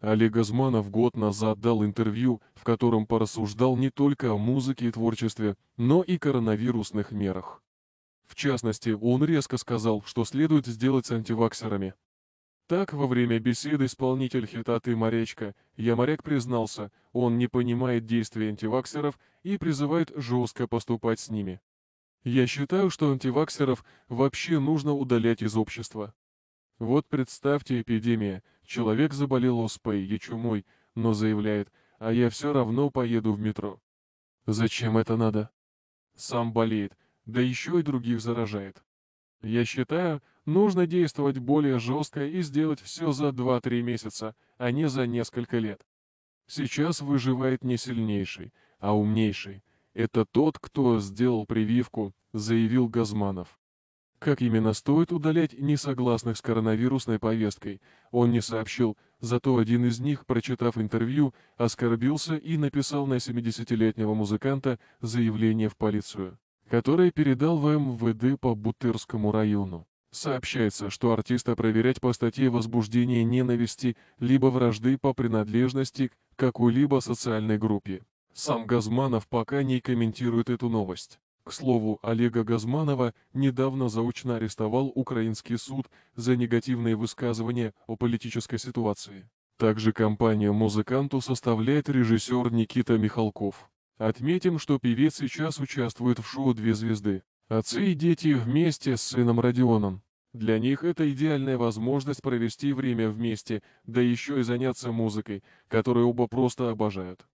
Олег Газманов год назад дал интервью, в котором порассуждал не только о музыке и творчестве, но и коронавирусных мерах. В частности, он резко сказал, что следует сделать с антиваксерами. Так, во время беседы исполнитель хита «Ты морячка» «Я моряк» признался, он не понимает действий антиваксеров и призывает жестко поступать с ними. Я считаю, что антиваксеров вообще нужно удалять из общества. Вот представьте эпидемия, человек заболел оспой и чумой, но заявляет, а я все равно поеду в метро. Зачем это надо? Сам болеет, да еще и других заражает. Я считаю, нужно действовать более жестко и сделать все за 2-3 месяца, а не за несколько лет. Сейчас выживает не сильнейший, а умнейший. Это тот, кто сделал прививку, заявил Газманов. Как именно стоит удалять несогласных с коронавирусной повесткой, он не сообщил, зато один из них, прочитав интервью, оскорбился и написал на 70-летнего музыканта заявление в полицию, которое передал в МВД по Бутырскому району. Сообщается, что артиста проверять по статье возбуждения ненависти либо вражды по принадлежности к какой-либо социальной группе. Сам Газманов пока не комментирует эту новость. К слову, Олега Газманова недавно заочно арестовал украинский суд за негативные высказывания о политической ситуации. Также компанию музыканту составляет режиссер Никита Михалков. Отметим, что певец сейчас участвует в шоу «Две звезды». Отцы и дети вместе с сыном Родионом. Для них это идеальная возможность провести время вместе, да еще и заняться музыкой, которую оба просто обожают.